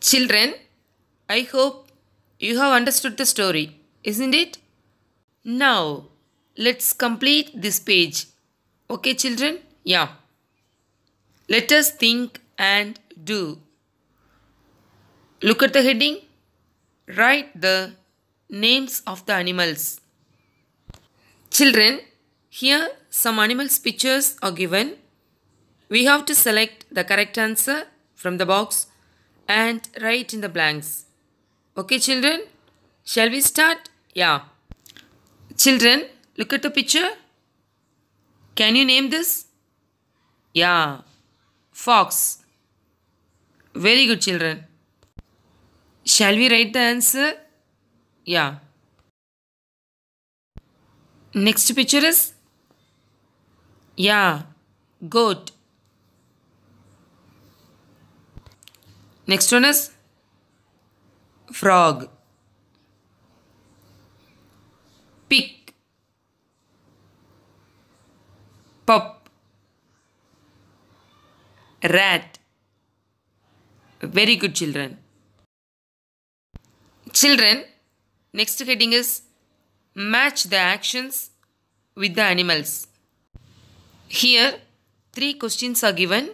Children, I hope you have understood the story, isn't it? Now, let's complete this page. Okay, children? Yeah. Let us think and do. Look at the heading. Write the names of the animals. Children, here some animals pictures are given. We have to select the correct answer from the box and write in the blanks. Okay, children? Shall we start? Yeah. Children, look at the picture. Can you name this? Yeah. Fox. Very good, children. Shall we write the answer? Yeah. Next picture is? Yeah. Goat. Next one is frog, pig, pop, rat. Very good children. Children, next heading is match the actions with the animals. Here, three questions are given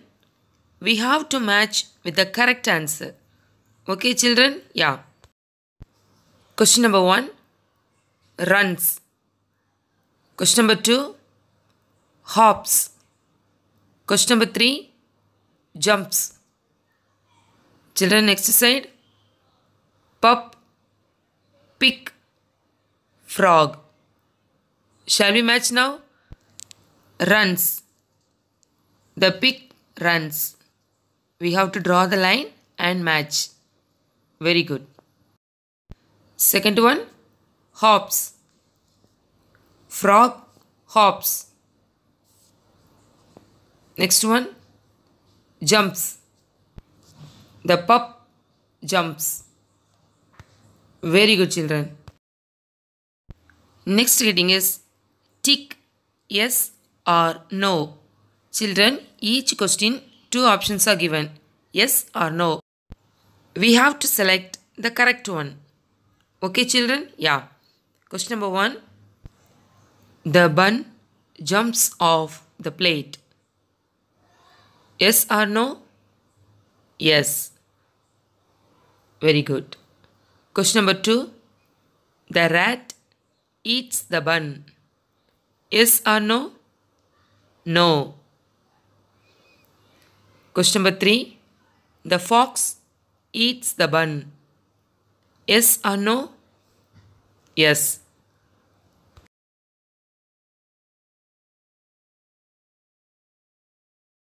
we have to match with the correct answer. Okay, children? Yeah. Question number one runs. Question number two hops. Question number three jumps. Children, next side pup, pick, frog. Shall we match now? Runs. The pick runs. We have to draw the line and match. Very good. Second one, hops. Frog hops. Next one, jumps. The pup jumps. Very good children. Next reading is tick yes or no. Children, each question two options are given yes or no. We have to select the correct one. Okay, children? Yeah. Question number one The bun jumps off the plate. Yes or no? Yes. Very good. Question number two The rat eats the bun. Yes or no? No. Question number 3. The fox eats the bun. Yes or no? Yes.